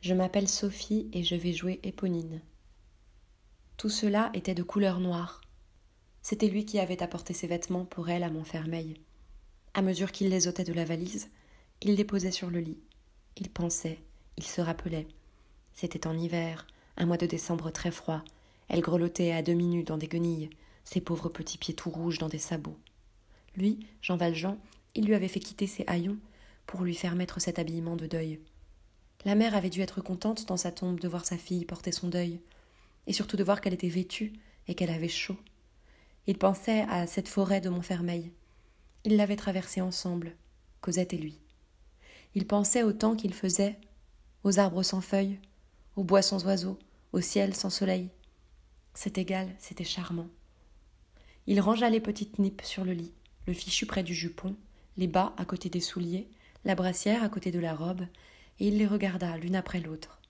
Je m'appelle Sophie et je vais jouer Éponine. Tout cela était de couleur noire. C'était lui qui avait apporté ses vêtements pour elle à Montfermeil. À mesure qu'il les ôtait de la valise, il les posait sur le lit. Il pensait, il se rappelait. C'était en hiver, un mois de décembre très froid. Elle grelottait à demi nue dans des guenilles, ses pauvres petits pieds tout rouges dans des sabots. Lui, Jean Valjean, il lui avait fait quitter ses haillons pour lui faire mettre cet habillement de deuil. La mère avait dû être contente dans sa tombe de voir sa fille porter son deuil, et surtout de voir qu'elle était vêtue et qu'elle avait chaud. Il pensait à cette forêt de Montfermeil. Ils l'avaient traversée ensemble, Cosette et lui. Il pensait au temps qu'il faisait, aux arbres sans feuilles, aux bois sans oiseaux, au ciel sans soleil. C'est égal, c'était charmant. Il rangea les petites nippes sur le lit, le fichu près du jupon, les bas à côté des souliers, la brassière à côté de la robe, et il les regarda l'une après l'autre.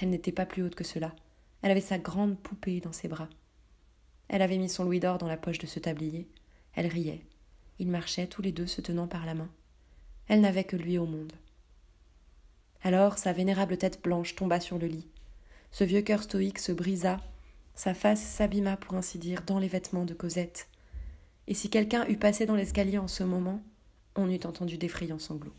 Elle n'était pas plus haute que cela. Elle avait sa grande poupée dans ses bras. Elle avait mis son louis d'or dans la poche de ce tablier. Elle riait. Ils marchaient tous les deux se tenant par la main. Elle n'avait que lui au monde. Alors sa vénérable tête blanche tomba sur le lit. Ce vieux cœur stoïque se brisa, sa face s'abîma pour ainsi dire dans les vêtements de Cosette. Et si quelqu'un eût passé dans l'escalier en ce moment, on eût entendu d'effrayants sanglots.